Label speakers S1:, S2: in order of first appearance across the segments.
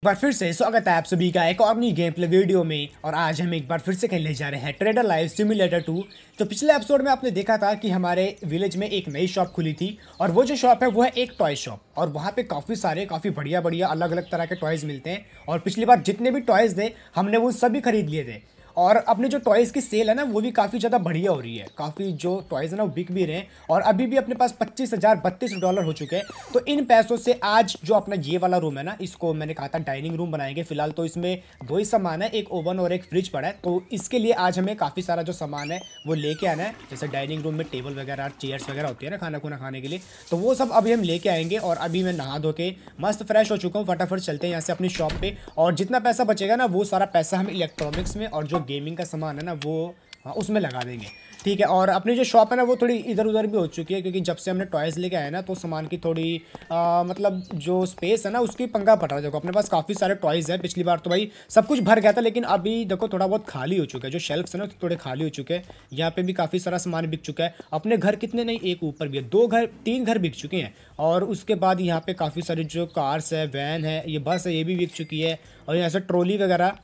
S1: एक बार फिर से स्वागत है आप सभी का एक और नई गेम प्ले वीडियो में और आज हम एक बार फिर से खेलने जा रहे हैं ट्रेडर लाइव सिमुलेटर 2 तो पिछले एपिसोड में आपने देखा था कि हमारे विलेज में एक नई शॉप खुली थी और वो जो शॉप है वो है एक टॉय शॉप और वहाँ पे काफ़ी सारे काफ़ी बढ़िया बढ़िया अलग अलग तरह के टॉयज़ मिलते हैं और पिछली बार जितने भी टॉयज़ थे हमने वो सभी खरीद लिए थे और अपने जो टॉयज़ की सेल है ना वो भी काफ़ी ज़्यादा बढ़िया हो रही है काफ़ी जो टॉयज़ है ना वो बिक भी रहे हैं और अभी भी अपने पास पच्चीस हज़ार बत्तीस डॉलर हो चुके हैं तो इन पैसों से आज जो अपना ये वाला रूम है ना इसको मैंने कहा था डाइनिंग रूम बनाएंगे फिलहाल तो इसमें दो ही सामान है एक ओवन और एक फ्रिज पड़ा है तो इसके लिए आज हमें काफ़ी सारा जो सामान है वो लेके आना है जैसे डाइनिंग रूम में टेबल वगैरह चेयर्स वगैरह होती है ना खाना खुना खाने के लिए तो वो सब अभी हम लेके आएंगे और अभी मैं नहा धो के मस्त फ्रेश हो चुका हूँ फटाफट चलते हैं यहाँ से अपनी शॉप पर और जितना पैसा बचेगा ना वो सारा पैसा हम इलेक्ट्रॉनिक्स में और जो गेमिंग का सामान है ना वो हाँ, उसमें लगा देंगे ठीक है और अपनी जो शॉप है ना वो थोड़ी इधर उधर भी हो चुकी है क्योंकि जब से हमने टॉयज़ लेके आए ना तो सामान की थोड़ी आ, मतलब जो स्पेस है ना उसकी पंगा पड़ रहा है देखो अपने पास काफ़ी सारे टॉयज़ है पिछली बार तो भाई सब कुछ भर गया था लेकिन अभी देखो थोड़ा बहुत खाली हो चुका है जो शेल्फ्स है ना थोड़े खाली हो चुके हैं यहाँ पर भी काफ़ी सारा सामान बिक चुका है अपने घर कितने नहीं एक ऊपर भी है दो घर तीन घर बिक चुके हैं और उसके बाद यहाँ पर काफ़ी सारे जो कार्स है वैन है ये बस है ये भी बिक चुकी है और यहाँ से ट्रॉली वगैरह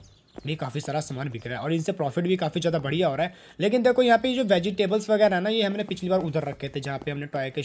S1: भी काफ़ी सारा सामान बिक रहा है और इनसे प्रॉफिट भी काफ़ी ज़्यादा बढ़िया हो रहा है लेकिन देखो यहाँ पे जो वेजिटेबल्स वगैरह है ना ये हमने पिछली बार उधर रखे थे जहाँ पे हमने टॉय के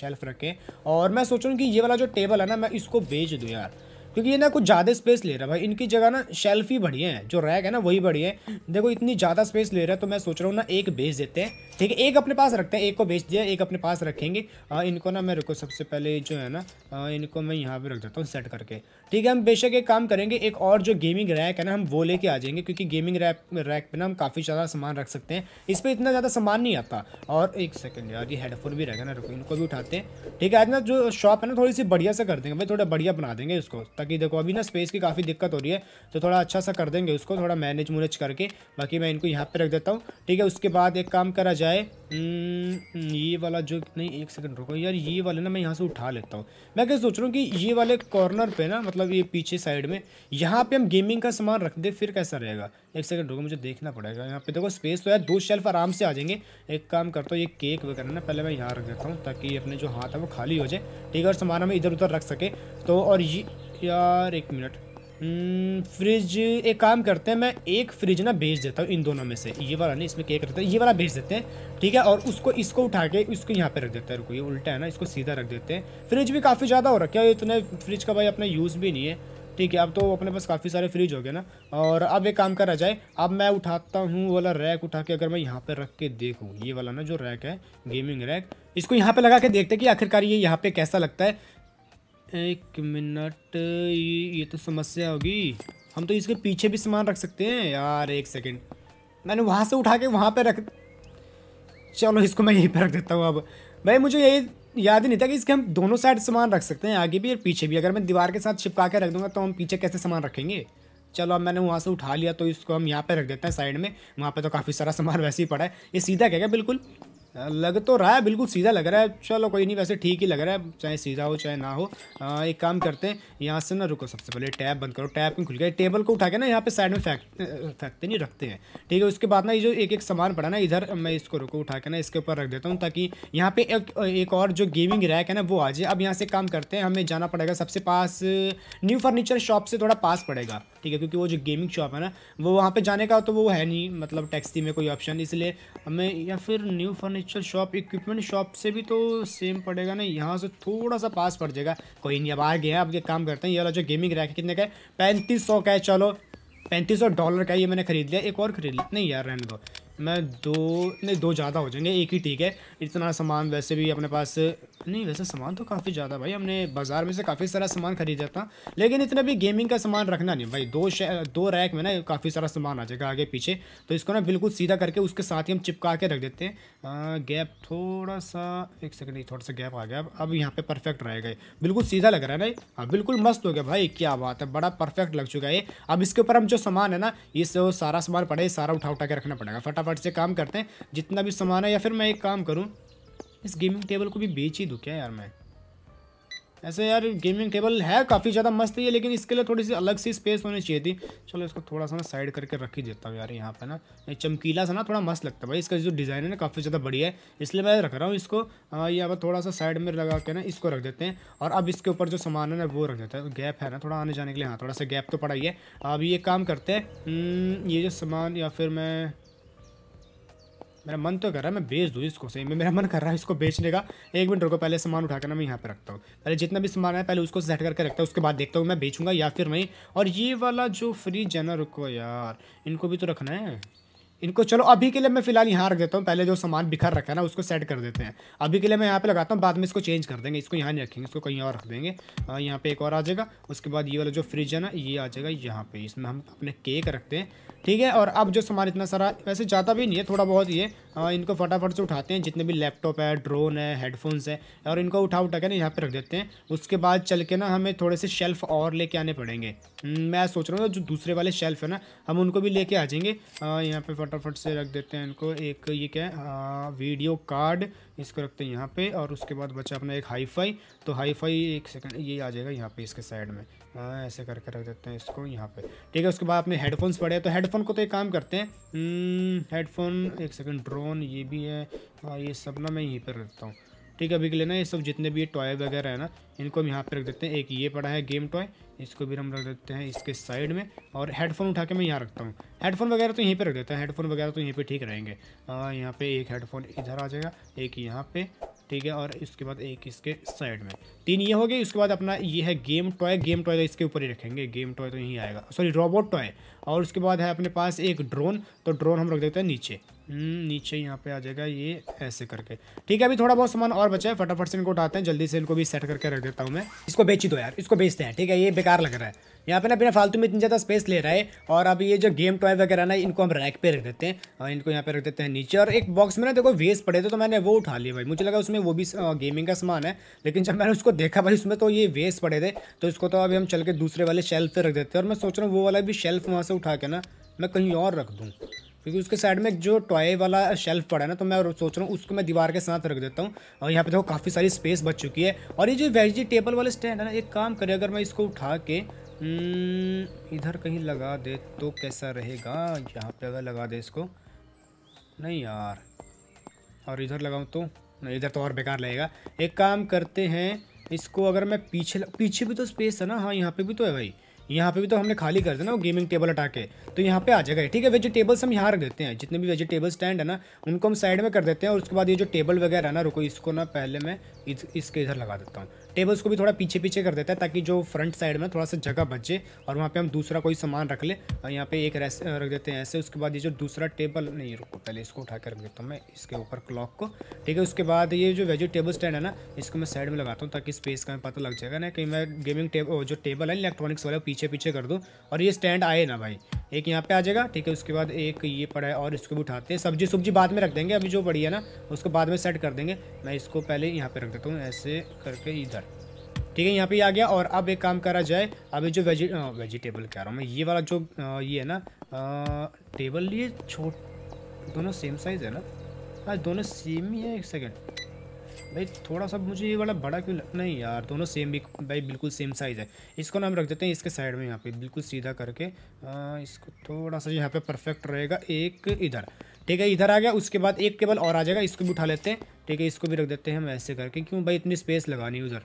S1: शेल्फ रखे और मैं सोच रहा हूँ कि ये वाला जो टेबल है ना मैं इसको बेच दूँ यार क्योंकि ये ना कुछ ज़्यादा स्पेस ले रहा है भाई इनकी जगह ना शेल्फ ही बढ़िया है जो रैक है ना वही बढ़िया है देखो इतनी ज़्यादा स्पेस ले रहा है तो मैं सोच रहा हूँ ना एक बेच देते हैं ठीक है एक अपने पास रखते हैं एक को बेच दिया एक अपने पास रखेंगे आ, इनको ना मैं रुको सबसे पहले जो है ना आ, इनको मैं यहाँ पे रख देता हूँ सेट करके ठीक है हम बेशक एक काम करेंगे एक और जो गेमिंग रैक है ना हम वो लेके आ जाएंगे क्योंकि गेमिंग रैक रैक पे ना हम काफ़ी ज़्यादा सामान रख सकते हैं इस पर इतना ज़्यादा सामान नहीं आता और एक सेकेंड यार ये हेडफोन भी रहेगा ना रुको इनको भी उठाते हैं ठीक है आज ना जो शॉप है ना थोड़ी सी बढ़िया से कर देंगे भाई थोड़ा बढ़िया बना देंगे उसको ताकि देखो अभी ना स्पेस की काफ़ी दिक्कत हो रही है तो थोड़ा अच्छा सा कर देंगे उसको थोड़ा मैनेज मुनेज करके बाकी मैं इनको यहाँ पर रख देता हूँ ठीक है उसके बाद एक काम करा जाए जाए हम्म, ये वाला जो नहीं एक सेकंड रुको यार ये वाला ना मैं यहाँ से उठा लेता हूँ मैं क्या सोच रहा हूँ कि ये वाले कॉर्नर पे ना मतलब ये पीछे साइड में यहाँ पे हम गेमिंग का सामान रख दे फिर कैसा रहेगा एक सेकंड रुको मुझे देखना पड़ेगा यहाँ पे देखो स्पेस तो है दो शेल्फ आराम से आ जाएंगे एक काम करता हूँ ये केक वगैरह ना पहले मैं यहाँ रख देता हूँ ताकि अपने जो हाथ है वो खाली हो जाए ठीक है और सामान हमें इधर उधर रख सके तो और ये यार एक मिनट फ्रिज हम्म, एक काम करते हैं मैं एक फ्रिज ना भेज देता हूँ इन दोनों में से ये वाला नहीं इसमें क्या करते हैं ये वाला भेज देते हैं ठीक है और उसको इसको उठा के इसको यहाँ पे रख देते हैं रुको ये उल्टा है ना इसको सीधा रख देते हैं फ्रिज भी काफ़ी ज़्यादा हो रहा क्या इतने फ्रिज का भाई अपना यूज़ भी नहीं है ठीक है अब तो अपने पास काफ़ी सारे फ्रिज हो गए ना और अब एक काम करा जाए अब मैं उठाता हूँ वाला रैक उठा के अगर मैं यहाँ पर रख के देखूँ ये वाला ना जो रैक है गेमिंग रैक इसको यहाँ पे लगा के देखते हैं कि आखिरकार ये यहाँ पे कैसा लगता है एक मिनट ये तो समस्या होगी हम तो इसके पीछे भी सामान रख सकते हैं यार एक सेकेंड मैंने वहाँ से उठा के वहाँ पे रख चलो इसको मैं यहीं पे रख देता हूँ अब भाई मुझे यही याद ही नहीं था कि इसके हम दोनों साइड सामान रख सकते हैं आगे भी और पीछे भी अगर मैं दीवार के साथ छिपका के रख दूंगा तो हम पीछे कैसे सामान रखेंगे चलो अब मैंने वहाँ से उठा लिया तो इसको हम यहाँ पर रख देते हैं साइड में वहाँ पर तो काफ़ी सारा सामान वैसे ही पड़ा है ये सीधा गया बिल्कुल लग तो रहा है बिल्कुल सीधा लग रहा है चलो कोई नहीं वैसे ठीक ही लग रहा है चाहे सीधा हो चाहे ना हो आ, एक काम करते हैं यहाँ से ना रुको सबसे पहले टैब बंद करो टैब में खुल गया टेबल को उठा के ना यहाँ पे साइड में फेंक फेंकते नहीं रखते हैं ठीक है उसके बाद ना ये जो एक एक सामान पड़ा ना इधर मैं इसको रुको उठा के ना इसके ऊपर रख देता हूँ ताकि यहाँ पे एक, एक और जो गेमिंग रैक है ना वो आ जाए अब यहाँ से काम करते हैं हमें जाना पड़ेगा सबसे पास न्यू फर्नीचर शॉप से थोड़ा पास पड़ेगा ठीक है क्योंकि वो जो गेमिंग शॉप है ना वो वहाँ पे जाने का तो वो है नहीं मतलब टैक्सी में कोई ऑप्शन इसलिए हमें या फिर new furniture shop equipment shop से भी तो सेम पड़ेगा ना यहाँ से थोड़ा सा पास पड़ जाएगा कोई नहीं अब आ गया अब ये काम करते हैं ये वाला जो गेमिंग रैक है कितने का है पैंतीस सौ का है चलो पैंतीस सौ डॉलर का ये मैंने खरीद लिया एक और खरीद लिया नहीं यार रहने दो मैं दो नहीं दो ज़्यादा हो जाएंगे एक ही ठीक है इतना सामान वैसे भी अपने पास नहीं वैसे सामान तो काफ़ी ज़्यादा भाई हमने बाज़ार में से काफ़ी सारा सामान खरीदा था लेकिन इतना भी गेमिंग का सामान रखना नहीं भाई दो दो रैक में ना काफ़ी सारा सामान आ जाएगा आगे पीछे तो इसको ना बिल्कुल सीधा करके उसके साथ ही हम चिपका के रख देते हैं गैप थोड़ा सा एक सेकंड नहीं थोड़ा सा गैप आ गया अब यहाँ पर परफेक्ट रह गए बिल्कुल सीधा लग रहा है ना हाँ बिल्कुल मस्त हो गया भाई क्या बात है बड़ा परफेक्ट लग चुका है अब इसके ऊपर हम जो सामान है ना इस सारा सामान पड़े सारा उठा उठा के रखना पड़ेगा फटाफट से काम करते हैं जितना भी सामान है या फिर मैं एक काम करूँ इस गेमिंग टेबल को भी बेच ही दूँ क्या यार मैं ऐसे यार गेमिंग टेबल है काफ़ी ज़्यादा मस्त है लेकिन इसके लिए थोड़ी सी अलग सी स्पेस होनी चाहिए थी चलो इसको थोड़ा सा ना साइड करके रख ही देता हूँ यार यहाँ पे ना चमकीला सा ना थोड़ा मस्त लगता है भाई इसका जो डिज़ाइन है ना काफ़ी ज़्यादा बढ़िया है इसलिए मैं रख रहा हूँ इसको यहाँ पर थोड़ा सा साइड में लगा के ना इसको रख देते हैं और अब इसके ऊपर जो सामान है ना वो रख देते हैं गैप है ना थोड़ा आने जाने के लिए हाँ थोड़ा सा गैप तो पड़ा ही है अब ये काम करते हैं हम्म, ये जो सामान या फिर मैं मेरा मन तो कर रहा है मैं बेच दूँ इसको सही में मेरा मन कर रहा है इसको बेचने का एक मिनट रुको पहले सामान उठा करना मैं यहाँ पर रखता हूँ पहले जितना भी सामान है पहले उसको सेट करके रखता हूँ उसके बाद देखता हूँ मैं बेचूँगा या फिर नहीं और ये वाला जो फ्री ना रुको यार इनको भी तो रखना है इनको चलो अभी के लिए मैं फिलहाल यहाँ रख देता हूँ पहले जो सामान बिखर रखा है ना उसको सेट कर देते हैं अभी के लिए मैं यहाँ पे लगाता हूँ बाद में इसको चेंज कर देंगे इसको यहाँ नहीं रखेंगे इसको कहीं और रख देंगे यहाँ पे एक और आ जाएगा उसके बाद ये वाला जो फ्रिज है ना ये आ जाएगा यहाँ पे इसमें हम अपने केक रखते हैं ठीक है और अब जो सामान इतना सारा वैसे ज़्यादा भी नहीं है थोड़ा बहुत ये इनको फटाफट से उठाते हैं जितने भी लैपटॉप है ड्रोन है हेडफोन्स है और इनको उठा उठा के ना यहाँ पर रख देते हैं उसके बाद चल के ना हमें थोड़े से शेल्फ़ और लेके आने पड़ेंगे हम्म, मैं सोच रहा हूँ जो दूसरे वाले शेल्फ़ है ना हम उनको भी लेके आ जाएंगे यहाँ पर फटाफट से रख देते हैं इनको एक ये क्या है वीडियो कार्ड इसको रखते हैं यहाँ पे और उसके बाद बचा अपना एक हाईफाई तो हाईफाई एक सेकंड ये आ जाएगा यहाँ पे इसके साइड में आ, हाँ, ऐसे करके रख देते हैं इसको यहाँ पे ठीक है उसके बाद अपने हेडफोन्स पड़े तो हेडफोन को तो एक काम करते हैं हेडफोन हम्म, एक सेकंड ड्रोन ये भी है आ, हाँ, ये सब ना मैं यहीं पर रखता हूँ ठीक है अभी के लिए ना ये सब जितने भी ये टॉय वगैरह है ना इनको हम यहाँ पे रख देते हैं एक ये पड़ा है गेम टॉय इसको भी हम रख देते हैं इसके साइड में और हेडफोन उठा के मैं यहाँ रखता हूँ हेडफोन वगैरह तो यहीं पे रख देता है हेडफोन वगैरह तो यहीं पे ठीक रहेंगे यहाँ पे एक हेडफोन इधर आ जाएगा एक यहाँ पे ठीक है और इसके बाद एक इसके साइड में तीन ये हो गए इसके बाद अपना ये है गेम टॉय गेम टॉय इसके ऊपर ही रखेंगे गेम टॉय तो यहीं आएगा सॉरी रोबोट टॉय और उसके बाद है अपने पास एक ड्रोन तो ड्रोन हम रख देते हैं नीचे हम्म, नीचे यहाँ पे आ जाएगा ये ऐसे करके ठीक है अभी थोड़ा बहुत सामान और बचा है फटाफट से इनको उठाते हैं जल्दी से इनको भी सेट करके रख देता हूँ मैं इसको बेची दो यार इसको बेचते हैं ठीक है ये बेकार लग रहा है यहाँ पे ना बिना फालतू में इतनी ज़्यादा स्पेस ले रहा है और अब ये जो गेम टॉय वगैरह ना इनको हम रैक पे रख देते हैं और इनको यहाँ पे रख देते हैं नीचे और एक बॉक्स में ना देखो वेस्ट पड़े थे तो मैंने वो उठा लिया भाई मुझे लगा उसमें वो भी गेमिंग का सामान है लेकिन जब मैंने उसको देखा भाई उसमें तो ये वेस्ट पड़े थे तो इसको तो अभी हम चल के दूसरे वाले शेल्फ पर रख देते हैं और मैं सोच रहा हूँ वो वाला भी शेल्फ वहाँ से उठा के ना मैं कहीं और रख दूँ क्योंकि उसके साइड में जो टॉय वाला शेल्फ पड़ा है ना तो मैं सोच रहा हूँ उसको मैं दीवार के साथ रख देता हूँ और यहाँ पे देखो काफ़ी सारी स्पेस बच चुकी है और ये जो वेजिटेबल वाले स्टैंड है ना एक काम करें अगर मैं इसको उठा के हम्म, इधर कहीं लगा दे तो कैसा रहेगा यहाँ पे अगर लगा दे इसको नहीं यार और इधर लगाऊँ तो नहीं इधर तो और बेकार लगेगा एक काम करते हैं इसको अगर मैं पीछे पीछे भी तो स्पेस है ना हाँ यहाँ पर भी तो है भाई यहाँ पे भी तो हमने खाली कर देना वो गेमिंग टेबल हटा के तो यहाँ पे आ जाएगा ठीक है वेजिटेबल्स हम यहाँ रख देते हैं जितने भी वेजिटेबल स्टैंड है ना उनको हम साइड में कर देते हैं और उसके बाद ये जो टेबल वगैरह है ना रुको इसको ना पहले मैं इस, इसके इधर लगा देता हूँ टेबल्स को भी थोड़ा पीछे पीछे कर देता है ताकि जो फ्रंट साइड में थोड़ा सा जगह बचे और वहाँ पे हम दूसरा कोई सामान रख ले और यहाँ पे एक रेस रख देते हैं ऐसे उसके बाद ये जो दूसरा टेबल नहीं रुको पहले इसको उठा कर रख देता हूँ मैं इसके ऊपर क्लॉक को ठीक है उसके बाद ये जो वेजिटेबल स्टैंड है ना इसको मैं साइड में लगाता हूँ ताकि स्पेस का पता लग जाएगा ना कहीं मैं गेमिंग टेबल जो टेबल है इलेक्ट्रॉनिक्स वाला पीछे पीछे कर दूँ और ये स्टैंड आए ना भाई एक यहाँ पर आ जाएगा ठीक है उसके बाद एक ये पड़ा है और इसको भी उठाते हैं सब्जी सब्जी बाद में रख देंगे अभी जो बढ़िया है ना उसको बाद में सेट कर देंगे मैं इसको पहले यहाँ पर रख देता हूँ ऐसे करके इधर ठीक है यहाँ पे आ गया और अब एक काम करा जाए अभी जो वेजी वेजिटेबल कह रहा हूँ मैं ये वाला जो आ, ये है ना आ, टेबल ये छोट दोनों सेम साइज़ है ना हाँ दोनों सेम ही है एक सेकेंड भाई थोड़ा सा मुझे ये वाला बड़ा क्यों लग नहीं यार दोनों सेम भी भाई बिल्कुल सेम साइज़ है इसको ना हम रख देते हैं इसके साइड में यहाँ पे बिल्कुल सीधा करके आ, इसको थोड़ा सा यहाँ पे परफेक्ट रहेगा एक इधर ठीक है इधर आ गया उसके बाद एक टेबल और आ जाएगा इसको भी उठा लेते हैं ठीक है इसको भी रख देते हैं हम ऐसे करके क्यों भाई इतनी स्पेस लगानी उधर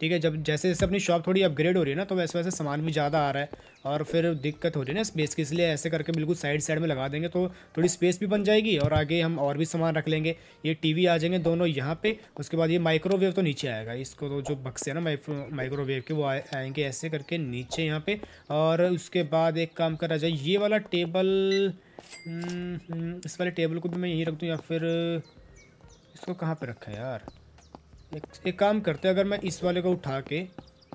S1: ठीक है जब जैसे जैसे अपनी शॉप थोड़ी अपग्रेड हो रही है ना तो वैसे वैसे सामान भी ज़्यादा आ रहा है और फिर दिक्कत हो रही है ना स्पेस की इसलिए ऐसे करके बिल्कुल साइड साइड में लगा देंगे तो थोड़ी स्पेस भी बन जाएगी और आगे हम और भी सामान रख लेंगे ये टीवी आ जाएंगे दोनों यहाँ पे उसके बाद ये माइक्रोवेव तो नीचे आएगा इसको तो जो बक्से हैं ना माइक्रोवेव के वो आएंगे ऐसे करके नीचे यहाँ पर और उसके बाद एक काम करा जाए ये वाला टेबल हम्म, हम्म, इस वाले टेबल को भी मैं यहीं रख दूँ या फिर इसको कहाँ पर रखा है यार एक, काम करते हैं अगर मैं इस वाले को उठा के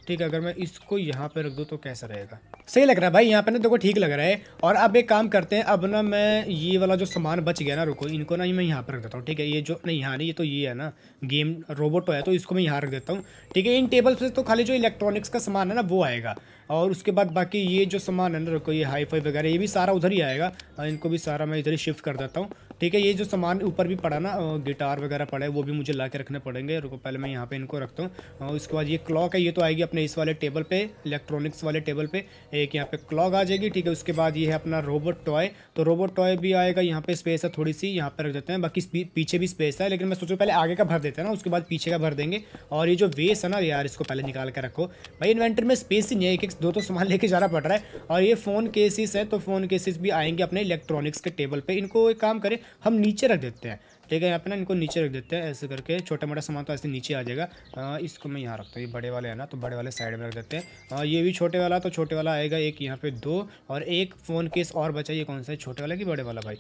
S1: ठीक है अगर मैं इसको यहाँ पे रख दूँ तो कैसा रहेगा सही लग रहा है भाई यहाँ पे ना देखो ठीक लग रहा है और अब एक काम करते हैं अब ना मैं ये वाला जो सामान बच गया ना रुको इनको ना मैं यहाँ पर रख देता हूँ ठीक है ये जो नहीं यहाँ नहीं ये तो ये है ना गेम रोबोट तो है तो इसको मैं यहाँ रख देता हूँ ठीक है इन टेबल पे तो खाली जो इलेक्ट्रॉनिक्स का सामान है ना वो आएगा और उसके बाद बाकी ये जो सामान है ना रुको ये हाई फाई वगैरह ये भी सारा उधर ही आएगा इनको भी सारा मैं इधर ही शिफ्ट कर देता हूँ ठीक है ये जो सामान ऊपर भी पड़ा ना गिटार वगैरह पड़ा है वो भी मुझे ला के रखने पड़ेंगे रुको पहले मैं यहाँ पे इनको रखता हूँ उसके बाद ये क्लॉक है ये तो आएगी अपने इस वाले टेबल पे इलेक्ट्रॉनिक्स वाले टेबल पे एक यहाँ पे क्लॉक आ जाएगी ठीक है उसके बाद ये है अपना रोबोट टॉय तो रोबोट टॉय भी आएगा यहाँ पे स्पेस है थोड़ी सी यहाँ पे रख देते हैं बाकी पीछे भी स्पेस है लेकिन मैं सोचूँ पहले आगे का भर देते हैं ना उसके बाद पीछे का भर देंगे और ये जो वेस है ना यार इसको पहले निकाल कर रखो भाई इन्वेंटर में स्पेस ही नहीं है एक एक दो तो सामान लेके जाना पड़ रहा है और ये फ़ोन केसेस है तो फ़ोन केसेस भी आएंगे अपने इलेक्ट्रॉनिक्स के टेबल पर इनको एक काम करें हम नीचे रख देते हैं ठीक है यहाँ पे ना इनको नीचे रख देते हैं ऐसे करके छोटा मोटा सामान तो ऐसे नीचे आ जाएगा आ, इसको मैं यहाँ रखता हूँ ये बड़े वाले है ना तो बड़े वाले साइड में रख देते हैं आ, ये भी छोटे वाला तो छोटे वाला आएगा एक यहाँ पे दो और एक फ़ोन केस और बचा ये कौन सा है छोटे वाला कि बड़े वाला भाई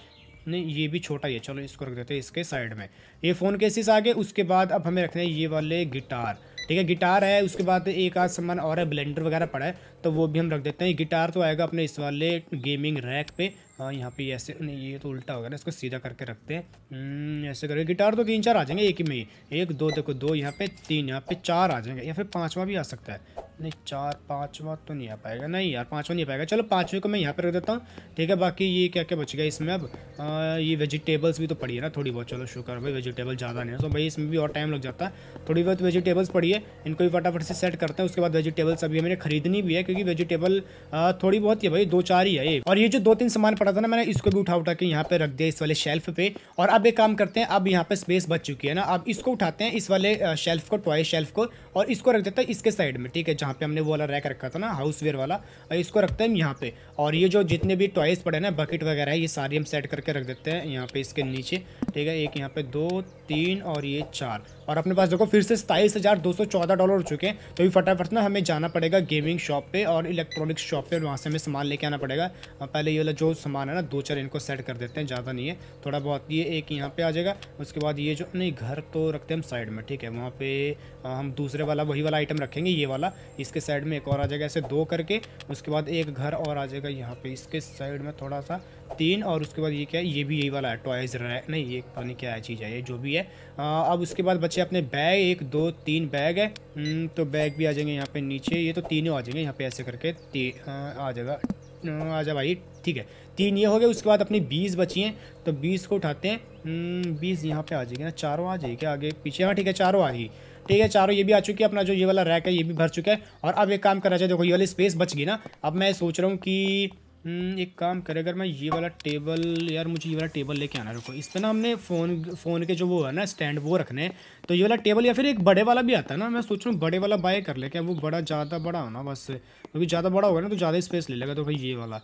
S1: नहीं ये भी छोटा ही है चलो इसको रख देते हैं इसके साइड में ये फ़ोन केसेस आ गए उसके बाद अब हमें रखना है ये वाले गिटार ठीक है गिटार है उसके बाद एक आध सामान और है ब्लेंडर वगैरह पड़ा है तो वो भी हम रख देते हैं गिटार तो आएगा अपने इस वाले गेमिंग रैक पे हाँ यहाँ पे ऐसे नहीं ये तो उल्टा होगा ना इसको सीधा करके रखते हैं हम्म, ऐसे करके गिटार तो तीन चार आ जाएंगे एक ही में ही एक दो देखो दो यहाँ पे तीन यहाँ पे चार आ जाएंगे या फिर पांचवा भी आ सकता है नहीं चार पाँचवा तो नहीं आ पाएगा नहीं यार पाँचवा नहीं आ पाएगा चलो पाँचवें को मैं यहाँ पर रख देता हूँ ठीक है बाकी ये क्या क्या बच गया इसमें अब आ, ये वेजिटेबल्स भी तो पड़ी है ना थोड़ी बहुत चलो शुक्र भाई वेजिटेबल ज़्यादा नहीं है तो भाई इसमें भी और टाइम लग जाता है थोड़ी बहुत वेजिटेबल्स पड़ी है इनको भी फटाफट से सेट करते हैं उसके बाद वेजिटेबल्स अभी मैंने खरीदनी भी है क्योंकि वेजिटेबल थोड़ी बहुत ही भाई दो चार ही है और ये जो दो तीन सामान पड़ा था ना मैंने इसको भी उठा उठा के यहाँ पे रख दिया इस वाले शेल्फ पे और अब एक काम करते हैं अब यहाँ पे स्पेस बच चुकी है ना अब इसको उठाते हैं इस वाले शेल्फ को टॉय शेल्फ को और इसको रख देते हैं इसके साइड में ठीक है जहाँ पे हमने वो वाला रैक रखा था ना हाउस वेयर वाला इसको रखते हैं हम यहाँ पे और ये जो जितने भी टॉयस पड़े ना बकेट वगैरह ये सारी हम सेट करके रख देते हैं यहाँ पे इसके नीचे ठीक है एक यहाँ पे दो तीन और ये चार और अपने पास देखो फिर से सताईस हज़ार दो सौ चौदह डॉलर हो चुके हैं तो भी फटाफट ना हमें जाना पड़ेगा गेमिंग शॉप पे और इलेक्ट्रॉनिक्स शॉप पे वहाँ से हमें सामान लेके आना पड़ेगा पहले ये वाला जो सामान है ना दो चार इनको सेट कर देते हैं ज़्यादा नहीं है थोड़ा बहुत ये एक यहाँ पर आ जाएगा उसके बाद ये जो नहीं घर तो रखते हैं हम साइड में ठीक है वहाँ पर हम दूसरे वाला वही वाला आइटम रखेंगे ये वाला इसके साइड में एक और आ जाएगा ऐसे दो करके उसके बाद एक घर और आ जाएगा यहाँ पर इसके साइड में थोड़ा सा तीन और उसके बाद ये क्या है ये भी यही वाला है टॉयज़ रैक नहीं ये पता नहीं क्या चीज़ है ये जो भी है आ, अब उसके बाद बच्चे अपने बैग एक दो तीन बैग है हम्म, तो बैग भी आ जाएंगे यहाँ पे नीचे ये तो तीनों आ जाएंगे यहाँ पे ऐसे करके आ जाएगा आ जा भाई ठीक है तीन ये हो गए उसके बाद अपनी बीस बची हैं तो बीस को उठाते हैं हम्म, बीस यहाँ पे आ जाएगी ना चारों आ जाएगी आगे पीछे हाँ ठीक है चारों आ जाएगी ठीक है चारों ये भी आ चुकी है अपना जो ये वाला रैक है ये भी भर चुका है और अब एक काम करना चाहिए देखो ये वाली स्पेस बच गई ना अब मैं सोच रहा हूँ कि हम्म, एक काम करें अगर मैं ये वाला टेबल यार मुझे ये वाला टेबल लेके आना रुको इस पर ना हमने फ़ोन फ़ोन के जो वो है ना स्टैंड वो रखने तो ये वाला टेबल या फिर एक बड़े वाला भी आता है ना मैं सोच रहा हूँ बड़े वाला बाय कर ले क्या वो बड़ा ज़्यादा बड़ा होना बस क्योंकि ज़्यादा बड़ा होगा ना तो ज़्यादा स्पेस ले लेगा तो भाई ये वाला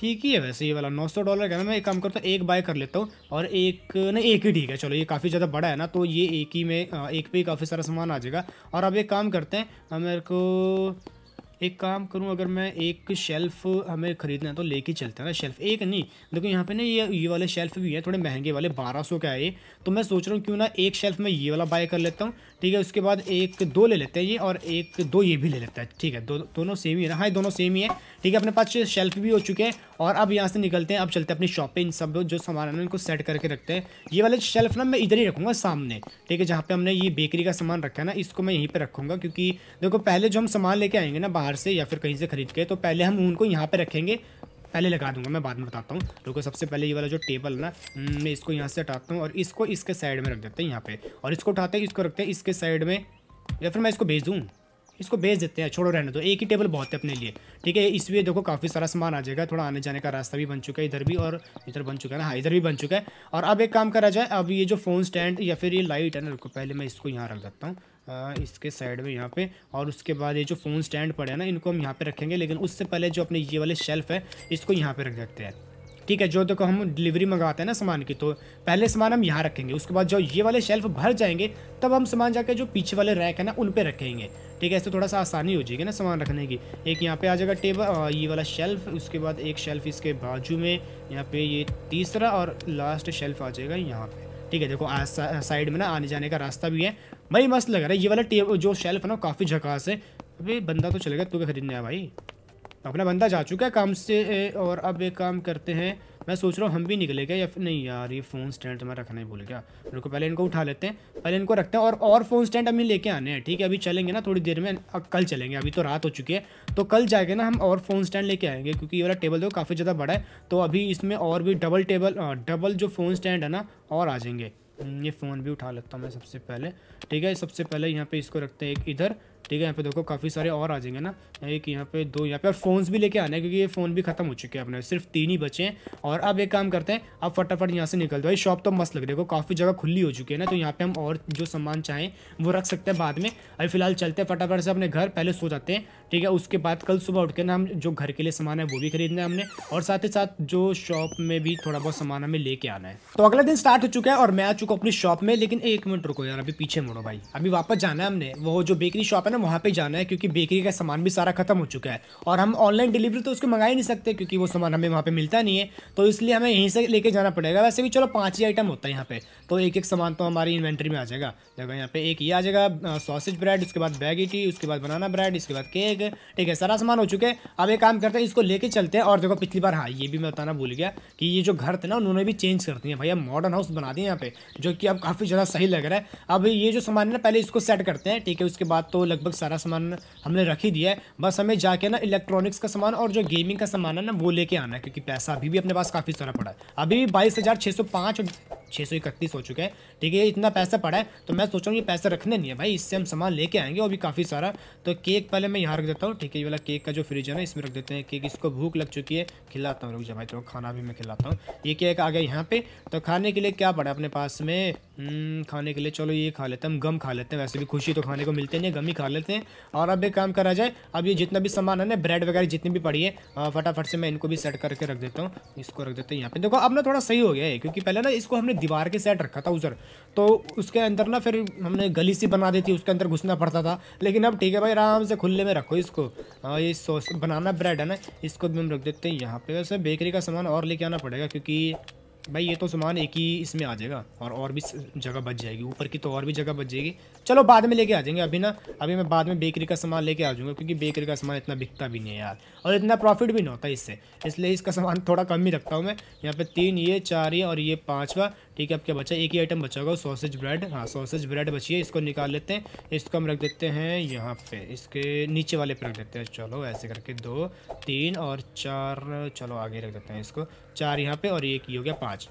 S1: ठीक ही है वैसे ये वाला नौ सौ डॉलर का ना मैं एक काम करता हूँ एक बाय कर लेता हूँ और एक नहीं एक ही ठीक है चलो ये काफ़ी ज़्यादा बड़ा है ना तो ये एक ही में एक पे ही काफ़ी सारा सामान आ जाएगा और अब एक काम करते हैं मेरे को एक काम करूँ अगर मैं एक शेल्फ़ हमें ख़रीदना है तो लेके चलते हैं ना शेल्फ़ एक नहीं देखो यहाँ पे ना ये ये वाले शेल्फ़ भी है थोड़े महंगे वाले बारह सौ का है ये तो मैं सोच रहा हूँ क्यों ना एक शेल्फ़ में ये वाला बाय कर लेता हूँ ठीक है उसके बाद एक दो ले लेते हैं ये और एक दो ये भी ले लेता है ठीक है दो दोनों सेम ही है ना हाँ दोनों सेम ही है ठीक है अपने पास शेल्फ भी हो चुके हैं और अब यहाँ से निकलते हैं अब चलते हैं अपनी शॉप पे इन सब जो सामान है इनको सेट करके रखते हैं ये वाले शेल्फ ना मैं इधर ही रखूँगा सामने ठीक है जहाँ पर हमने ये बेकरी का सामान रखा है ना इसको मैं यहीं पर रखूँगा क्योंकि देखो पहले जो हम सामान लेके आएंगे ना बाहर से या फिर कहीं से खरीद के तो पहले हम उनको यहाँ पर रखेंगे पहले लगा दूंगा मैं बाद में बताता हूँ रुको सबसे पहले ये वाला जो टेबल ना हम्म, मैं इसको यहाँ से हटाता हूँ और इसको इसके साइड में रख देते हैं यहाँ पे और इसको उठाते हैं इसको रखते हैं इसके साइड में या फिर मैं इसको भेज दूँ इसको भेज देते हैं छोड़ो रहने दो एक ही टेबल बहुत है अपने लिए ठीक है इसलिए देखो काफ़ी सारा सामान आ जाएगा थोड़ा आने जाने का रास्ता भी बन चुका है इधर भी और इधर बन चुका है ना हाँ इधर भी बन चुका है और अब एक काम करा जाए अब ये जो फ़ोन स्टैंड या फिर ये लाइट है ना रुको पहले मैं इसको यहाँ रख देता हूँ आ, इसके साइड में यहाँ पे और उसके बाद ये जो फ़ोन स्टैंड पड़े हैं ना इनको हम यहाँ पे रखेंगे लेकिन उससे पहले जो अपने ये वाले शेल्फ़ है इसको यहाँ पे रख देते हैं ठीक है जो देखो हम डिलीवरी मंगाते हैं ना सामान की तो पहले सामान हम यहाँ रखेंगे उसके बाद जो ये वाले शेल्फ भर जाएंगे तब हम सामान जाकर जो पीछे वाले रैक है ना उन पर रखेंगे ठीक है इससे थोड़ा सा आसानी हो जाएगी ना सामान रखने की एक यहाँ पे आ जाएगा टेबल ये वाला शेल्फ उसके बाद एक शेल्फ इसके बाजू में यहाँ पे ये तीसरा और लास्ट शेल्फ आ जाएगा यहाँ पे ठीक है देखो आज साइड में ना आने जाने का रास्ता भी है भाई मस्त लग रहा है ये वाला टेबल जो शेल्फ है ना काफ़ी झकास है अभी बंदा तो चलेगा तू क्या खरीदने आया भाई अपना बंदा जा चुका है काम से और अब एक काम करते हैं मैं सोच रहा हूँ हम भी निकले गए या नहीं यार ये फ़ोन स्टैंड तुम्हें रखना ही भूल गया रुको पहले इनको उठा लेते हैं पहले इनको रखते हैं और और फ़ोन स्टैंड हमें लेके आने हैं ठीक है अभी चलेंगे ना थोड़ी देर में अब कल चलेंगे अभी तो रात हो चुकी है तो कल जाएंगे ना हम और फ़ोन स्टैंड लेके आएंगे क्योंकि ये वाला टेबल तो काफ़ी ज़्यादा बड़ा है तो अभी इसमें और भी डबल टेबल डबल जो फ़ोन स्टैंड है ना और आ जाएंगे हम्म, ये फ़ोन भी उठा लेता हूँ मैं सबसे पहले ठीक है सबसे पहले यहाँ पर इसको रखते हैं एक इधर ठीक है यहाँ पे देखो काफ़ी सारे और आ जाएंगे ना एक यहाँ पे दो यहाँ पे और फ़ोन्स भी लेके आना है क्योंकि ये फ़ोन भी खत्म हो चुके हैं अपने सिर्फ तीन ही बचे हैं और अब एक काम करते हैं अब फटाफट यहाँ से निकल दो शॉप तो मस्त लग रही है काफ़ी जगह खुली हो चुकी है ना तो यहाँ पर हम और जो सामान चाहें वो रख सकते हैं बाद में अभी फिलहाल चलते हैं फटाफट से अपने घर पहले सो जाते हैं ठीक है उसके बाद कल सुबह उठ के ना हम जो घर के लिए सामान है वो भी खरीदना है हमने और साथ ही साथ जो शॉप में भी थोड़ा बहुत सामान हमें लेके आना है तो अगला दिन स्टार्ट हो चुका है और मैं आ चुका हूँ अपनी शॉप में लेकिन एक मिनट रुको यार अभी पीछे मुड़ो भाई अभी वापस जाना है हमने वो जो बेकरी शॉप है ना हमें वहाँ पे जाना है क्योंकि बेकरी का सामान भी सारा ख़त्म हो चुका है और हम ऑनलाइन डिलीवरी तो उसको मंगा ही नहीं सकते क्योंकि वो सामान हमें वहाँ पे मिलता नहीं है तो इसलिए हमें यहीं से लेके जाना पड़ेगा वैसे भी चलो पाँच ही आइटम होता है यहाँ पे तो एक एक सामान तो हमारी इन्वेंट्री में आ जाएगा देखो यहाँ पे एक ये आ जाएगा सॉसेज ब्रेड उसके बाद बैगी टी उसके बाद बनाना ब्रेड इसके बाद केक ठीक है सारा सामान हो चुके अब एक काम करते हैं इसको लेके चलते हैं और देखो पिछली बार हाँ ये भी मैं बताना भूल गया कि ये जो घर थे ना उन्होंने भी चेंज कर दिया भैया मॉडर्न हाउस बना दिया यहाँ पे जो कि अब काफ़ी ज़्यादा सही लग रहा है अब ये जो सामान है ना पहले इसको सेट करते हैं ठीक है उसके बाद तो लगभग लगभग सारा सामान हमने रख ही दिया है बस हमें जाके ना इलेक्ट्रॉनिक्स का सामान और जो गेमिंग का सामान है ना वो लेके आना है क्योंकि पैसा अभी भी अपने पास काफ़ी सारा पड़ा है अभी भी बाईस हज़ार छः सौ पाँच और छः सौ इकतीस हो चुका है ठीक है इतना पैसा पड़ा है तो मैं सोच रहा हूँ ये पैसा रखने नहीं है भाई इससे हम सामान लेके आएंगे और भी काफ़ी सारा तो केक पहले मैं यहाँ रख देता हूँ ठीक है ये वाला केक का जो फ्रिज है ना इसमें रख देते हैं केक इसको भूख लग चुकी है खिलाता हूँ रुक जा भाई तो खाना भी मैं खिलाता हूँ ये केक आ गया यहाँ पे तो खाने के लिए क्या पड़ा अपने पास में हम्म, खाने के लिए चलो ये खा लेते हैं हम गम खा लेते हैं वैसे भी खुशी तो खाने को मिलते नहीं गम ही खा लेते हैं और अब एक काम करा जाए अब ये जितना भी सामान है ना ब्रेड वगैरह जितनी भी पड़ी है फटाफट से मैं इनको भी सेट करके रख देता हूँ इसको रख देते हैं यहाँ पे देखो अब ना थोड़ा सही हो गया है क्योंकि पहले ना इसको हमने दीवार के सेट रखा था उधर तो उसके अंदर ना फिर हमने गली सी बना दी थी उसके अंदर घुसना पड़ता था लेकिन अब ठीक है भाई आराम से खुले में रखो इसको ये सॉस बनाना ब्रेड है ना इसको भी हम रख देते हैं यहाँ पे वैसे बेकरी का सामान और लेके आना पड़ेगा क्योंकि भाई ये तो सामान एक ही इसमें आ जाएगा और और भी जगह बच जाएगी ऊपर की तो और भी जगह बच जाएगी चलो बाद में लेके आ जाएंगे अभी ना अभी मैं बाद में बेकरी का सामान लेके आ जाऊँगा क्योंकि बेकरी का सामान इतना बिकता भी नहीं है यार और इतना प्रॉफिट भी नहीं होता इससे इसलिए इसका सामान थोड़ा कम ही रखता हूँ मैं यहाँ पर तीन ये चार ये और ये पाँचवा ठीक है आपके बचा एक ही आइटम बचा होगा सॉसेज ब्रेड हाँ सॉसेज ब्रेड बची है इसको निकाल लेते हैं इसको हम रख देते हैं यहाँ पे इसके नीचे वाले पे रख देते हैं चलो ऐसे करके दो तीन और चार चलो आगे रख देते हैं इसको चार यहाँ पे और एक ही हो गया पाँच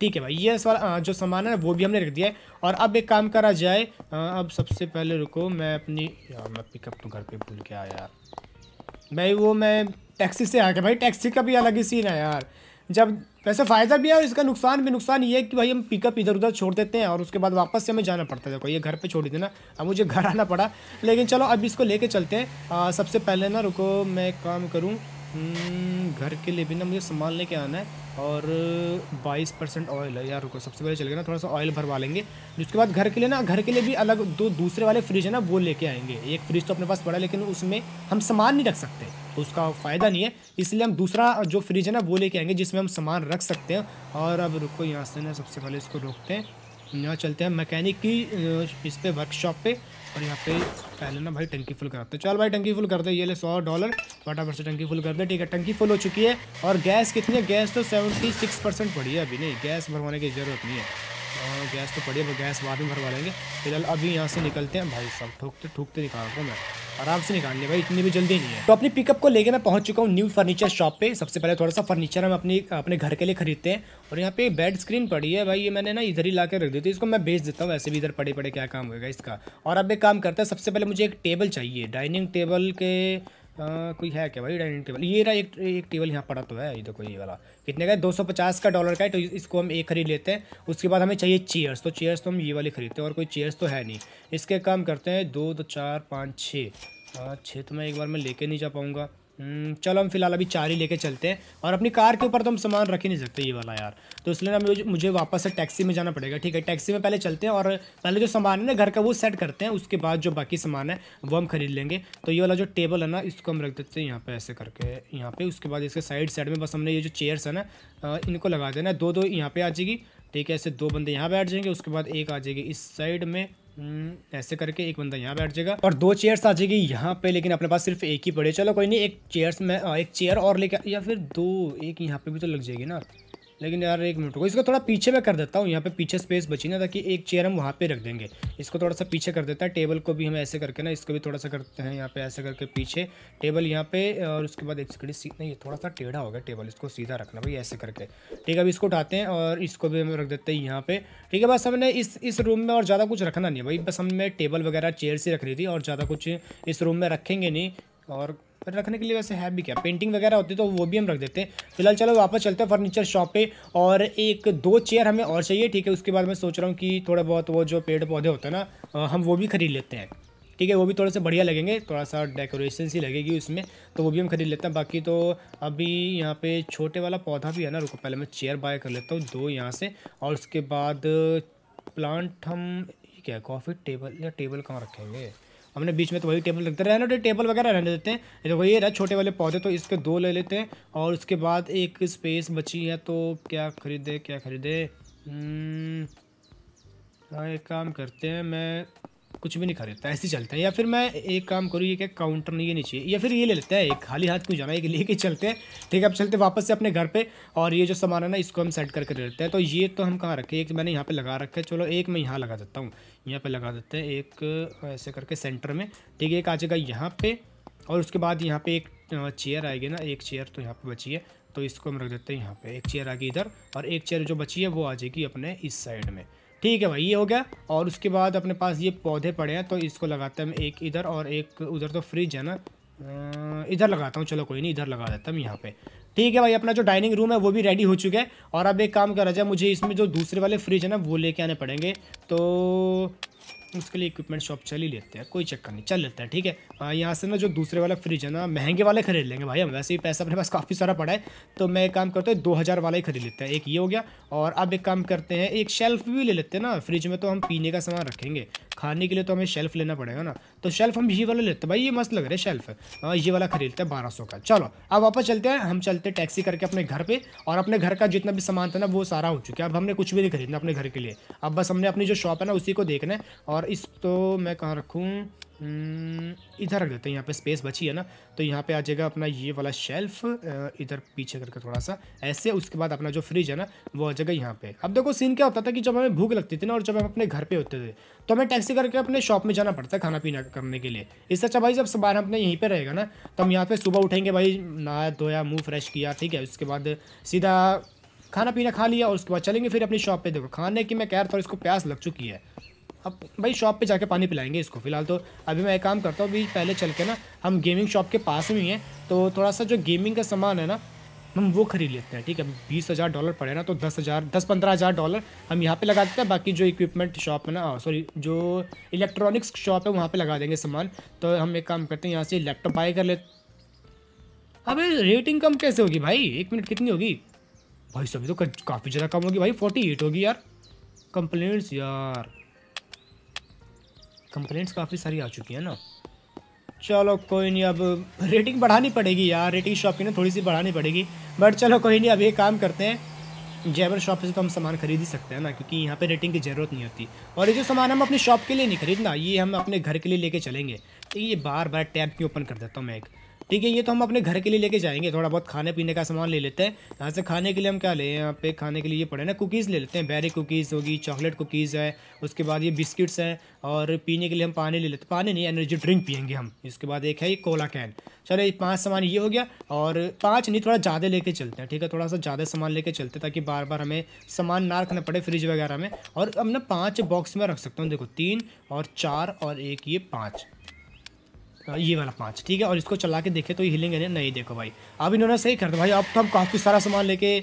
S1: ठीक है भाई ये सवाल हाँ, जो सामान है वो भी हमने रख दिया है और अब एक काम करा जाए हाँ, अब सबसे पहले रुको मैं अपनी यार मैं पिकअप तो घर पे भूल के आया यार भाई वो मैं टैक्सी से आ गया भाई टैक्सी का भी अलग ही सीन है यार जब वैसे फ़ायदा भी है और इसका नुकसान भी नुकसान ये है कि भाई हम पिकअप इधर उधर छोड़ देते हैं और उसके बाद वापस से हमें जाना पड़ता है देखो ये घर पे छोड़ देना अब मुझे घर आना पड़ा लेकिन चलो अब इसको लेके चलते हैं सबसे पहले ना रुको मैं काम करूँ हम्म, घर के लिए भी ना मुझे सामान लेके आना है और 22 परसेंट ऑयल है यार रुको सबसे पहले चलेगा ना थोड़ा सा ऑयल भरवा लेंगे उसके बाद घर के लिए ना घर के लिए भी अलग दो दूसरे वाले फ्रिज है ना वो लेके आएंगे एक फ्रिज तो अपने पास पड़ा है लेकिन उसमें हम सामान नहीं रख सकते तो उसका फ़ायदा नहीं है इसलिए हम दूसरा जो फ्रिज है ना वो लेके आएंगे जिसमें हम सामान रख सकते हैं और अब रुको यहाँ से ना सबसे पहले इसको रोकते हैं यहाँ चलते हैं मैकेनिक की इस पर वर्कशॉप पे और यहाँ पे पहले ना भाई टंकी फुल कराते चल भाई टंकी फुल कर दे ये ले सौ डॉलर फटाफट से टंकी फुल कर दे ठीक है टंकी फुल हो चुकी है और गैस कितनी है गैस तो सेवेंटी सिक्स परसेंट बढ़ी है अभी नहीं गैस भरवाने की ज़रूरत नहीं है और गैस तो पड़ी है तो गैस बाद में भरवा लेंगे फिलहाल अभी यहाँ से निकलते हैं भाई साहब ठोकते ठोकते निकाल रहा हूँ मैं आराम से निकाल लिया भाई इतनी भी जल्दी नहीं है तो अपनी पिकअप को लेकर मैं पहुँच चुका हूँ न्यू फर्नीचर शॉप पे सबसे पहले थोड़ा सा फर्नीचर हम अपने अपने घर के लिए खरीदते हैं और यहाँ पे बेड स्क्रीन पड़ी है भाई ये मैंने ना इधर ही ला के रख दी थी इसको मैं बेच देता हूँ वैसे भी इधर पड़े पड़े क्या काम होगा इसका और अब एक काम करता है सबसे पहले मुझे एक टेबल चाहिए डाइनिंग टेबल के आ, कोई है क्या भाई डाइनिंग टेबल ये रहा एक एक टेबल यहाँ पड़ा तो है ये देखो ये वाला कितने का है पचास का डॉलर का है तो इसको हम एक खरीद लेते हैं उसके बाद हमें चाहिए चेयर्स तो चेयर्स तो हम ये वाली खरीदते हैं और कोई चेयर्स तो है नहीं इसके काम करते हैं दो दो चार पाँच छः छः तो मैं एक बार मैं लेके नहीं जा पाऊँगा हम्म, चलो हम फिलहाल अभी चार ही लेके चलते हैं और अपनी कार के ऊपर तो हम सामान रख ही नहीं सकते ये वाला यार तो इसलिए ना मुझे वापस से टैक्सी में जाना पड़ेगा ठीक है टैक्सी में पहले चलते हैं और पहले जो सामान है ना घर का वो सेट करते हैं उसके बाद जो बाकी सामान है वो हम खरीद लेंगे तो ये वाला जो टेबल है ना इसको हम रख देते हैं यहाँ पर ऐसे करके यहाँ पर उसके बाद इसके साइड साइड में बस हमने ये जो चेयर्स है ना इनको लगा देना दो दो यहाँ पर आ जाएगी ठीक है ऐसे दो बंदे यहाँ बैठ जाएंगे उसके बाद एक आ जाएगी इस साइड में हम्म, ऐसे करके एक बंदा यहाँ बैठ जाएगा और दो चेयर्स आ जाएगी यहाँ पे लेकिन अपने पास सिर्फ एक ही पड़े चलो कोई नहीं एक चेयर्स में एक चेयर और लेके या फिर दो एक यहाँ पे भी तो लग जाएगी ना लेकिन यार एक मिनट को इसको थोड़ा पीछे मैं कर देता हूँ यहाँ पे पीछे स्पेस बची ना ताकि एक चेयर हम वहाँ पे रख देंगे इसको थोड़ा सा पीछे कर देता है टेबल को भी हम ऐसे करके ना इसको भी थोड़ा सा करते हैं यहाँ पे ऐसे करके पीछे टेबल यहाँ पे और उसके बाद एक सीढ़ी सीट नहीं थोड़ा सा टेढ़ा हो गया टेबल इसको सीधा रखना भाई ऐसे करके ठीक है अब इसको उठाते हैं और इसको भी हम रख देते हैं यहाँ पे ठीक है बस हमने इस इस रूम में और ज़्यादा कुछ रखना नहीं है भाई बस हमने टेबल वगैरह चेयर से रख रही थी और ज़्यादा कुछ इस रूम में रखेंगे नहीं और पर रखने के लिए वैसे है भी क्या पेंटिंग वगैरह होती तो वो भी हम रख देते हैं फिलहाल चलो वापस चलते हैं फर्नीचर शॉप पे और एक दो चेयर हमें और चाहिए ठीक है उसके बाद मैं सोच रहा हूँ कि थोड़ा बहुत वो जो पेड़ पौधे होते हैं ना हम वो भी खरीद लेते हैं ठीक है वो भी थोड़े से बढ़िया लगेंगे थोड़ा सा डेकोरेशन सी लगेगी उसमें तो वो भी हम खरीद लेते हैं बाकी तो अभी यहाँ पे छोटे वाला पौधा भी है ना रुको पहले मैं चेयर बाय कर लेता हूँ दो यहाँ से और उसके बाद प्लांट हम क्या कॉफ़ी टेबल या टेबल कहाँ रखेंगे हमने बीच में तो वही टेबल रखते रहने टेबल वगैरह रहने देते हैं देखो ये रहा छोटे वाले पौधे तो इसके दो ले लेते हैं और उसके बाद एक स्पेस बची है तो क्या खरीदे क्या खरीदे हम्म, हाँ एक काम करते हैं मैं कुछ भी नहीं खरीदता ऐसे चलता है या फिर मैं एक काम करूँ ये क्या काउंटर नहीं ये नीचे या फिर ये ले लेते हैं एक खाली हाथ क्यों जाना है ले लेके चलते हैं ठीक है अब चलते वापस से अपने घर पे और ये जो सामान है ना इसको हम सेट करके ले लेते हैं तो ये तो हम कहाँ रखें एक मैंने यहाँ पे लगा रखा है चलो एक मैं यहाँ लगा देता हूँ यहाँ पे लगा देते हैं एक ऐसे करके सेंटर में ठीक है एक आ जाएगा यहाँ पे और उसके बाद यहाँ पे एक चेयर आएगी ना एक चेयर तो यहाँ पे बची है तो इसको हम रख देते हैं यहाँ पे एक चेयर आ गई इधर और एक चेयर जो बची है वो आ जाएगी अपने इस साइड में ठीक है भाई ये हो गया और उसके बाद अपने पास ये पौधे पड़े हैं तो इसको लगाते हैं एक इधर और एक उधर तो फ्रिज है ना इधर लगाता हूँ चलो कोई नहीं इधर लगा देता हूँ यहाँ पे ठीक है भाई अपना जो डाइनिंग रूम है वो भी रेडी हो चुका है और अब एक काम कर रहा अच्छा जाए मुझे इसमें जो दूसरे वाले फ्रिज है ना वो लेके आने पड़ेंगे तो उसके लिए इक्विपमेंट शॉप चल ही लेते हैं कोई चक्कर नहीं चल लेते हैं ठीक है हाँ, यहाँ से ना जो दूसरे वाला फ्रिज है ना महंगे वाले खरीद लेंगे भाई हम वैसे ही पैसा अपने पास काफ़ी सारा पड़ा है तो मैं एक काम करते हूँ दो हज़ार वाला ही खरीद लेते हैं एक ये हो गया और अब एक काम करते हैं एक शेल्फ भी ले लेते हैं ना फ्रिज में तो हम पीने का सामान रखेंगे खाने के लिए तो हमें शेल्फ लेना पड़ेगा ना तो शेल्फ हम ये वाला लेते भाई ये मस्त लग रहा है शेल्फ है हाँ, ये वाला खरीदते हैं बारह सौ का चलो अब वापस चलते हैं हम चलते हैं टैक्सी करके अपने घर पे और अपने घर का जितना भी सामान था ना वो सारा हो चुका है अब हमने कुछ भी नहीं खरीदना अपने घर के लिए अब बस हमने अपनी जो शॉप है ना उसी को देखना है और इस तो मैं कहाँ रखूँ हम्म, इधर रख देते हैं यहाँ पे स्पेस बची है ना तो यहाँ पे आ जाएगा अपना ये वाला शेल्फ इधर पीछे करके थोड़ा सा ऐसे उसके बाद अपना जो फ्रिज है ना वो आ जाएगा यहाँ पे अब देखो सीन क्या होता था कि जब हमें भूख लगती थी ना और जब हम अपने घर पे होते थे तो हमें टैक्सी करके अपने शॉप में जाना पड़ता है खाना पीना करने के लिए इससे अच्छा भाई जब सामान अपने यहीं पर रहेगा ना तो हम यहाँ पर सुबह उठेंगे भाई नहाया धोया मुँह फ्रेश किया ठीक है उसके बाद सीधा खाना पीना खा लिया और उसके बाद चलेंगे फिर अपनी शॉप पर देखो खाने की मैं कह रहा था इसको प्यास लग चुकी है अब भाई शॉप पे जाके पानी पिलाएंगे इसको फिलहाल तो अभी मैं एक काम करता हूँ अभी पहले चल के ना हम गेमिंग शॉप के पास में ही हैं तो थोड़ा सा जो गेमिंग का सामान है ना हम वो खरीद लेते हैं ठीक है बीस हज़ार डॉलर पड़े ना तो दस हज़ार दस पंद्रह हज़ार डॉलर हम यहाँ पे लगा देते हैं बाकी जो इक्विपमेंट शॉप है ना सॉरी जो इलेक्ट्रॉनिक्स शॉप है वहाँ पे लगा देंगे सामान तो हम एक काम करते हैं यहाँ से लैपटॉप बाई कर ले अबे रेटिंग कम कैसे होगी भाई एक मिनट कितनी होगी भाई सभी तो काफ़ी ज़्यादा कम होगी भाई फोर्टी एट होगी यार कंप्लेंट्स यार कंप्लेंट्स काफ़ी सारी आ चुकी हैं ना चलो कोई नहीं अब रेटिंग बढ़ानी पड़ेगी यार रेटिंग शॉप की ना थोड़ी सी बढ़ानी पड़ेगी बट चलो कोई नहीं अब ये काम करते हैं जैबर शॉप से तो हम सामान खरीद ही सकते हैं ना क्योंकि यहाँ पे रेटिंग की ज़रूरत नहीं होती और ये जो सामान हम अपनी शॉप के लिए नहीं खरीदना ये हम अपने घर के लिए लेके चलेंगे तो ये बार बार टैब की ओपन कर देता हूँ मैं एक ठीक है ये तो हम अपने घर के लिए लेके जाएंगे थोड़ा बहुत खाने पीने का सामान ले लेते हैं यहाँ से खाने के लिए हम क्या ले यहाँ पे खाने के लिए ये पड़े ना कुकीज़ ले लेते हैं बैरी कुकीज़ होगी चॉकलेट कुकीज़ है उसके बाद ये बिस्किट्स हैं और पीने के लिए हम पानी ले लेते पानी नहीं एनर्जी ड्रिंक पियेंगे हम इसके बाद एक है ये कोला कैन चलो ये पाँच सामान ये हो गया और पाँच नहीं थोड़ा ज़्यादा लेके चलते हैं ठीक है थोड़ा सा ज़्यादा सामान लेके चलते हैं ताकि बार बार हमें सामान ना रखना पड़े फ्रिज वगैरह में और अब ना पाँच बॉक्स में रख सकता हूँ देखो तीन और चार और एक ये पाँच ये वाला पाँच ठीक है और इसको चला के देखे तो ये हिलेंगे नहीं नहीं देखो भाई अब इन्होंने सही कर दिया भाई अब तो हम काफ़ी सारा सामान लेके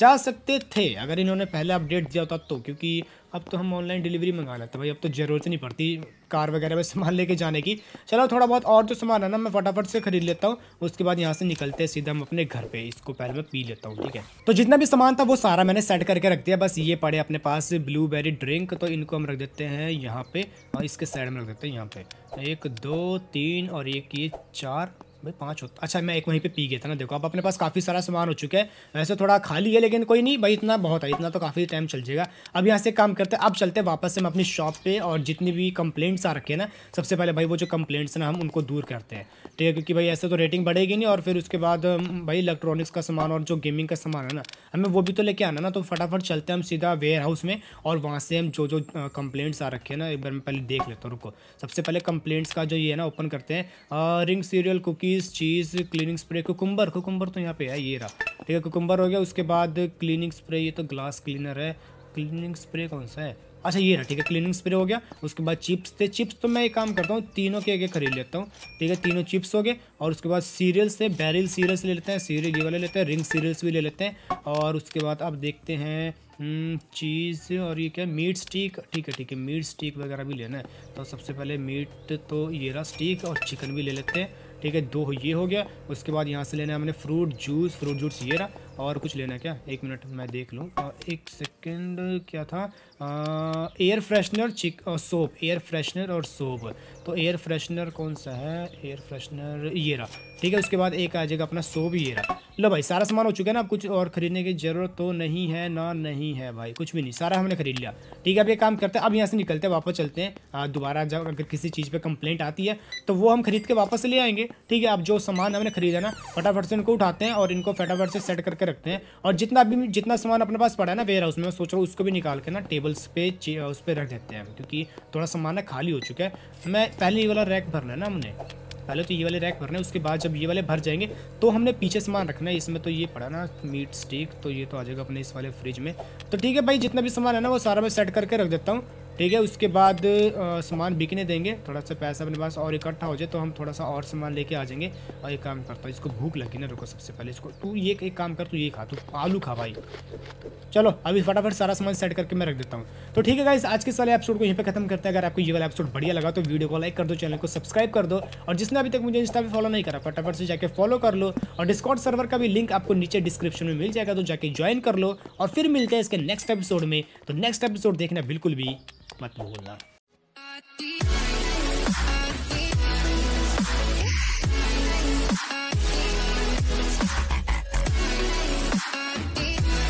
S1: जा सकते थे अगर इन्होंने पहले अपडेट दिया होता तो क्योंकि अब तो हम ऑनलाइन डिलीवरी मंगा लेते भाई अब तो ज़रूरत नहीं पड़ती कार वगैरह में सामान लेके जाने की चलो थोड़ा बहुत और जो सामान है ना मैं फटाफट से खरीद लेता हूँ उसके बाद यहाँ से निकलते हैं सीधा हम अपने घर पे इसको पहले मैं पी लेता हूँ ठीक है तो जितना भी सामान था वो सारा मैंने सेट करके रख दिया बस ये पड़े अपने पास ब्लूबेरी ड्रिंक तो इनको हम रख देते हैं यहाँ पे और इसके साइड में रख देते हैं यहाँ पे एक दो तीन और एक ये चार भाई पाँच होता अच्छा मैं एक वहीं पे पी गया था ना देखो अब अपने पास काफ़ी सारा सामान हो चुका है वैसे थोड़ा खाली है लेकिन कोई नहीं भाई इतना बहुत है इतना तो काफ़ी टाइम चल जाएगा अब यहाँ से काम करते हैं अब चलते हैं वापस से हम अपनी शॉप पे और जितनी भी कंप्लेंट्स आ रखे हैं ना सबसे पहले भाई वो जो कंप्लेंट्स ना हम उनको दूर करते हैं ठीक है क्योंकि भाई ऐसे तो रेटिंग बढ़ेगी नहीं और फिर उसके बाद भाई इलेक्ट्रॉनिक्स का सामान और जो गेमिंग का सामान है ना हमें वो भी तो लेके आना ना तो फटाफट चलते हैं हम सीधा वेयर हाउस में और वहाँ से हम जो जो कंप्लेंट्स आ रखे हैं ना एक बार मैं पहले देख लेता हूँ रुको सबसे पहले कंप्लेंट्स का जो ये है ना ओपन करते हैं ring cereal cookie cookies cheese cleaning spray cucumber cucumber तो यहाँ पे है ये रहा ठीक है कुकुम्बर हो गया उसके बाद क्लीनिंग स्प्रे ये तो ग्लास क्लीनर है क्लीनिंग स्प्रे कौन सा है अच्छा ये रहा ठीक है क्लीनिंग स्प्रे हो गया उसके बाद चिप्स थे चिप्स तो मैं एक काम करता हूँ तीनों के आगे खरीद लेता हूँ ठीक है तीनों चिप्स हो गए और उसके बाद सीरियल्स थे बैरिल सीरियल्स ले लेते हैं सीरियल ये वाले लेते हैं रिंग सीरियल्स भी ले लेते हैं और उसके बाद आप देखते हैं चीज़ हम्म, और ये क्या मीट स्टीक ठीक है ठीक है मीट स्टिक वगैरह भी लेना है तो सबसे पहले मीट तो ये रहा स्टीक और चिकन भी ले लेते हैं ठीक है दो ये हो गया उसके बाद यहाँ से लेना है हमने फ्रूट जूस फ्रूट जूस ये रहा और कुछ लेना है क्या एक मिनट मैं देख लूँ एक सेकेंड क्या था air freshener chick soap air freshener और सोप तो एयर फ्रेशनर कौन सा है एयर फ्रेशनर ये रहा ठीक है उसके बाद एक आ जाएगा अपना सोप ये रहा लो भाई सारा सामान हो चुका है ना अब कुछ और खरीदने की ज़रूरत तो नहीं है ना नहीं है भाई कुछ भी नहीं सारा हमने खरीद लिया ठीक है अब ये काम करते हैं अब यहाँ से निकलते हैं वापस चलते हैं दोबारा जब अगर किसी चीज़ पर कंप्लेंट आती है तो वो हम खरीद के वापस ले आएंगे ठीक है अब जो सामान हमने खरीदा ना फटाफट से उनको उठाते हैं और इनको फटाफट से सेट करके रखते हैं और जितना भी जितना सामान अपने पास पड़ा है ना वेयर हाउस में सोच रहा हूँ उसको भी निकाल के ना टेबल्स पे उस पर रख देते हैं क्योंकि थोड़ा सामान ना खाली हो चुका है मैं पहले ये वाला रैक भरना है ना हमने पहले तो ये वाले रैक भरने उसके बाद जब ये वाले भर जाएंगे तो हमने पीछे सामान रखना है इसमें तो ये पड़ा ना मीट स्टिक तो ये तो आ जाएगा अपने इस वाले फ्रिज में तो ठीक है भाई जितना भी सामान है ना वो सारा मैं सेट करके रख देता हूँ ठीक है उसके बाद सामान बिकने देंगे थोड़ा सा पैसा अपने पास और इकट्ठा हो जाए तो हम थोड़ा सा और सामान लेके आ जाएंगे और एक काम करता हूँ इसको भूख लगी ना रुको सबसे पहले इसको तू ये एक काम कर तू ये खा तू आलू खा भाई चलो अभी फटाफट सारा सामान सेट करके मैं रख देता हूँ तो ठीक है गाइस आज के सारे एपिसोड को यहीं पर खत्म करते हैं अगर आपको ये वाला एपिसोड बढ़िया लगा तो वीडियो को लाइक कर दो चैनल को सब्सक्राइब कर दो और जिसने अभी तक मुझे इंस्टा पर फॉलो नहीं करा फटाफट से जाकर फॉलो कर लो और डिस्कॉट सर्वर का भी लिंक आपको नीचे डिस्क्रिप्शन में मिल जाएगा तो जाके ज्वाइन कर लो और फिर मिलते हैं इसके नेक्स्ट एपिसोड में तो नेक्स्ट एपिसोड देखना बिल्कुल भी Matbuhol lang.